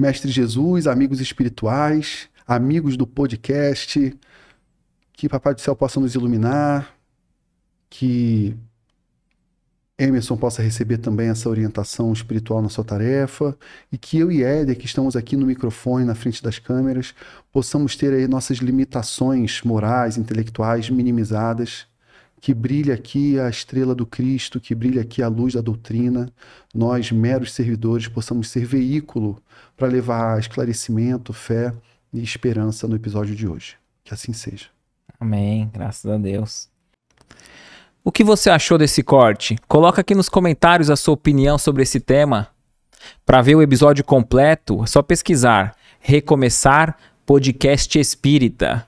Mestre Jesus, amigos espirituais, amigos do podcast, que Papai do Céu possa nos iluminar, que Emerson possa receber também essa orientação espiritual na sua tarefa e que eu e Éder, que estamos aqui no microfone, na frente das câmeras, possamos ter aí nossas limitações morais, intelectuais minimizadas que brilha aqui a estrela do Cristo, que brilha aqui a luz da doutrina, nós, meros servidores, possamos ser veículo para levar esclarecimento, fé e esperança no episódio de hoje. Que assim seja. Amém, graças a Deus. O que você achou desse corte? Coloca aqui nos comentários a sua opinião sobre esse tema. Para ver o episódio completo, é só pesquisar Recomeçar Podcast Espírita.